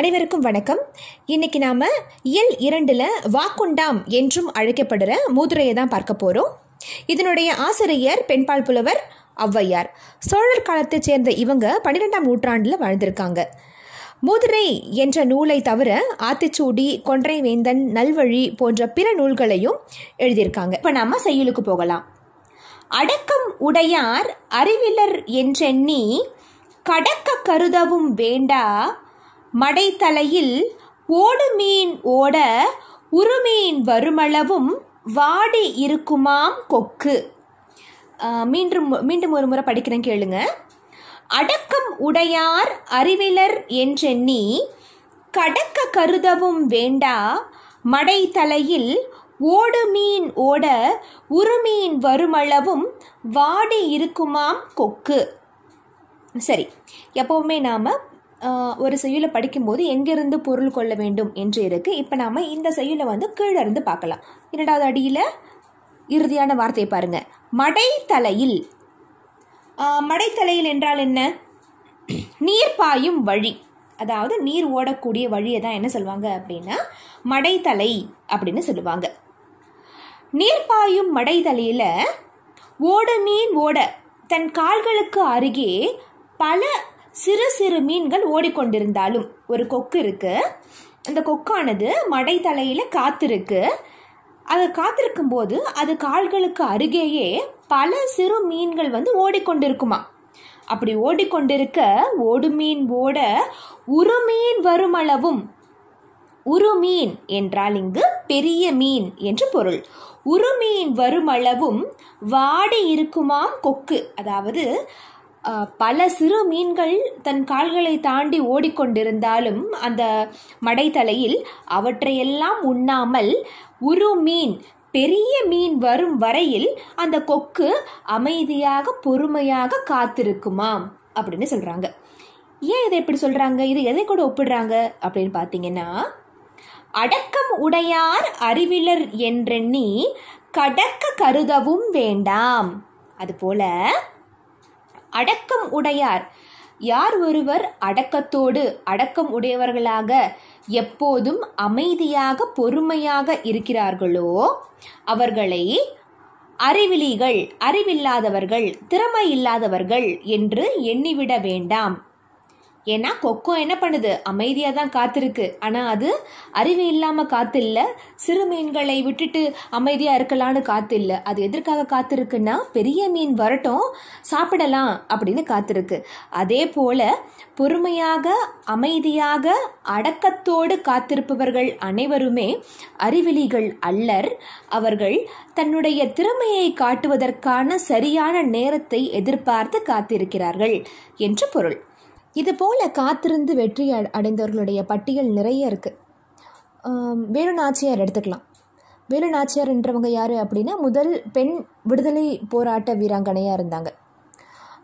அனைவருக்கும் வணக்கம் இன்னைக்கு நாம இயல் இரண்டுல வாக்குண்டாம் என்றும் அழைக்கப்படுற மூதுரையை தான் பார்க்க போறோம் இதனுடைய ஆசிரியர் பெண்பால் புலவர் ஔவையார் சோழர் காலத்தை சேர்ந்த இவங்க பன்னிரெண்டாம் நூற்றாண்டில் வாழ்ந்திருக்காங்க மூதுரை என்ற நூலை தவிர ஆத்திச்சூடி கொன்றை வேந்தன் நல்வழி போன்ற பிற நூல்களையும் எழுதியிருக்காங்க இப்போ நாம செய்யலுக்கு போகலாம் அடக்கம் உடையார் அறிவிலர் என்றெண்ணி கடக்க கருதவும் வேண்டா மடைத்தலையில் ஓடு மீன் ஓட உருமீன் வருமளவும் வாடி இருக்குமாம் கொக்கு மீண்டும் மீண்டும் ஒரு முறை படிக்கிறேன் கேளுங்க அடக்கம் உடையார் அறிவிலர் என்றெண்ணி கடக்க கருதவும் வேண்டா மடைத்தலையில் ஓடு மீன் ஓட உருமீன் வருமளவும் வாடி இருக்குமாம் கொக்கு சரி எப்போவுமே நாம் ஒரு செய்யுளை படிக்கும்போது எங்கிருந்து பொருள் கொள்ள வேண்டும் என்று இருக்குது இப்போ நாம் இந்த செய்யுளை வந்து கீழே இருந்து பார்க்கலாம் இரண்டாவது அடியில் இறுதியான வார்த்தையை பாருங்க மடைத்தலையில் மடைத்தலையில் என்றால் என்ன நீர் பாயும் வழி அதாவது நீர் ஓடக்கூடிய வழியை தான் என்ன சொல்லுவாங்க அப்படின்னா மடைத்தலை அப்படின்னு சொல்லுவாங்க நீர் பாயும் மடைத்தலையில் ஓட மீன் ஓட தன் கால்களுக்கு அருகே பல சிறு சிறு மீன்கள் ஓடிக்கொண்டிருந்தாலும் ஒரு கொக்கு இருக்கு அந்த கொக்கானது மடை தலையில் காத்திருக்கு அது காத்திருக்கும் போது அது கால்களுக்கு அருகேயே பல சிறு மீன்கள் வந்து ஓடிக்கொண்டிருக்குமா அப்படி ஓடிக்கொண்டிருக்க ஓடு மீன் ஓட உரு மீன் வருமளவும் உரு மீன் என்றால் இங்கு பெரிய மீன் என்று பொருள் உரு மீன் வருமளவும் வாடி இருக்குமாம் கொக்கு அதாவது பல சிறு மீன்கள் தன் கால்களை தாண்டி ஓடிக்கொண்டிருந்தாலும் அந்த மடைத்தலையில் அவற்றையெல்லாம் உண்ணாமல் உரு மீன் பெரிய மீன் வரும் வரையில் அந்த கொக்கு அமைதியாக பொறுமையாக காத்திருக்குமாம் அப்படின்னு சொல்கிறாங்க ஏன் இதை எப்படி சொல்கிறாங்க இது எதை கூட ஒப்பிடுறாங்க அப்படின்னு பார்த்தீங்கன்னா அடக்கம் உடையார் அறிவிலர் என்றெண்ணி கடக்க கருதவும் வேண்டாம் அதுபோல அடக்கம் உடையார் யார் ஒருவர் அடக்கத்தோடு அடக்கம் உடையவர்களாக எப்போதும் அமைதியாக பொறுமையாக இருக்கிறார்களோ அவர்களை அறிவிலிகள் அறிவில்லாதவர்கள் திறமை இல்லாதவர்கள் என்று எண்ணிவிட வேண்டாம் ஏன்னா கொக்கோ என்ன பண்ணுது அமைதியாக தான் காத்திருக்கு ஆனால் அது அறிவு இல்லாமல் காத்து இல்லை சிறு மீன்களை விட்டுட்டு அமைதியாக இருக்கலான்னு காத்து இல்லை அது எதற்காக காத்திருக்குன்னா பெரிய மீன் வரட்டும் சாப்பிடலாம் அப்படின்னு காத்திருக்கு அதே போல் பொறுமையாக அமைதியாக அடக்கத்தோடு காத்திருப்பவர்கள் அனைவருமே அறிவிலிகள் அல்லர் அவர்கள் தன்னுடைய திறமையை காட்டுவதற்கான சரியான நேரத்தை எதிர்பார்த்து காத்திருக்கிறார்கள் என்று பொருள் இது போல் காத்திருந்து வெற்றி அடைந்தவர்களுடைய பட்டியல் நிறைய இருக்குது வேலு நாச்சியார் எடுத்துக்கலாம் வேலு நாச்சியார்ன்றவங்க யார் அப்படின்னா முதல் பெண் விடுதலை போராட்ட வீராங்கனையாக இருந்தாங்க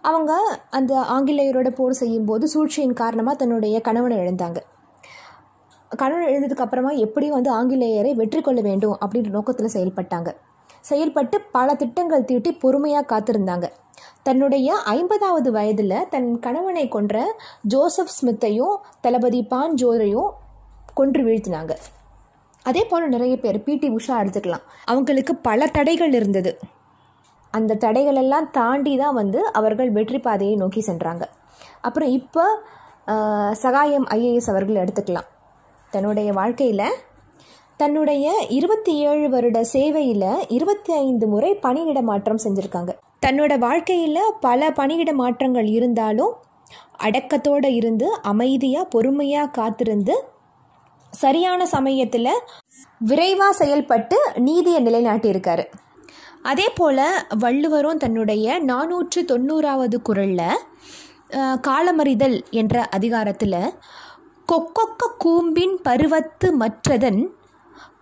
அவங்க அந்த ஆங்கிலேயரோட போர் செய்யும்போது சூழ்ச்சியின் காரணமாக தன்னுடைய கணவனை இழந்தாங்க கணவன் எழுந்ததுக்கப்புறமா எப்படியும் வந்து ஆங்கிலேயரை வெற்றி கொள்ள வேண்டும் அப்படின்ற நோக்கத்தில் செயல்பட்டாங்க செயல்பட்டு பல திட்டங்கள் தீட்டி பொறுமையாக காத்திருந்தாங்க தன்னுடைய ஐம்பதாவது வயதில் தன் கணவனை கொன்ற ஜோசப் ஸ்மித்தையும் தளபதி பான் ஜோரையும் கொன்று வீழ்த்தினாங்க அதே போல் நிறைய பேர் பிடி உஷா எடுத்துக்கலாம் அவங்களுக்கு பல தடைகள் இருந்தது அந்த தடைகளெல்லாம் தாண்டி தான் வந்து அவர்கள் வெற்றி பாதையை நோக்கி சென்றாங்க அப்புறம் இப்போ சகாயம் ஐஏஎஸ் அவர்கள் எடுத்துக்கலாம் தன்னுடைய வாழ்க்கையில் தன்னுடைய இருபத்தி ஏழு வருட சேவையில் இருபத்தி ஐந்து முறை பணியிட மாற்றம் செஞ்சுருக்காங்க தன்னோட வாழ்க்கையில் பல பணியிட மாற்றங்கள் இருந்தாலும் அடக்கத்தோடு இருந்து அமைதியாக பொறுமையாக காத்திருந்து சரியான சமயத்தில் விரைவாக செயல்பட்டு நீதியை நிலைநாட்டியிருக்காரு அதே போல் வள்ளுவரும் தன்னுடைய நானூற்று தொண்ணூறாவது குரலில் காலமறிதல் என்ற அதிகாரத்தில் கொக்கொக்க கூம்பின் பருவத்து மற்றதன்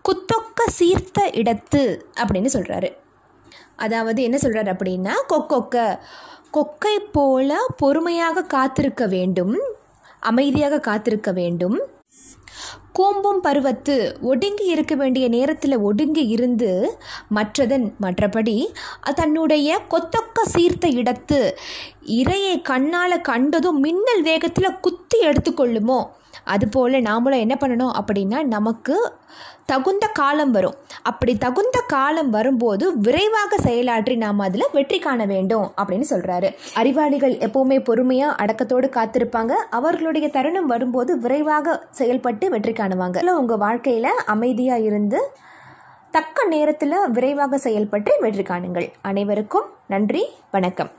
குத்தொக்க சீர்த்த இடத்து அப்படின்னு சொல்கிறாரு அதாவது என்ன சொல்கிறார் அப்படின்னா கொக்கொக்க கொக்கை போல பொறுமையாக காத்திருக்க வேண்டும் அமைதியாக காத்திருக்க வேண்டும் கோம்பும் பருவத்து ஒடுங்கி இருக்க வேண்டிய நேரத்தில் ஒடுங்கி இருந்து மற்றதன் மற்றபடி தன்னுடைய கொத்தொக்க சீர்த்த இடத்து இறையை கண்ணால் கண்டதும் மின்னல் வேகத்தில் குத்தி எடுத்துக்கொள்ளுமோ அதுபோல் நாமளும் என்ன பண்ணணும் அப்படின்னா நமக்கு தகுந்த காலம் வரும் அப்படி தகுந்த காலம் வரும்போது விரைவாக செயலாற்றி நாம் அதில் வெற்றி காண வேண்டும் அப்படின்னு சொல்கிறாரு அறிவாளிகள் எப்போவுமே பொறுமையாக அடக்கத்தோடு காத்திருப்பாங்க அவர்களுடைய தருணம் வரும்போது விரைவாக செயல்பட்டு வெற்றி காண காணுவாங்க இல்லை உங்கள் வாழ்க்கையில் அமைதியாக இருந்து தக்க நேரத்தில் விரைவாக செயல்பட்டு வெற்றி காணுங்கள் அனைவருக்கும் நன்றி வணக்கம்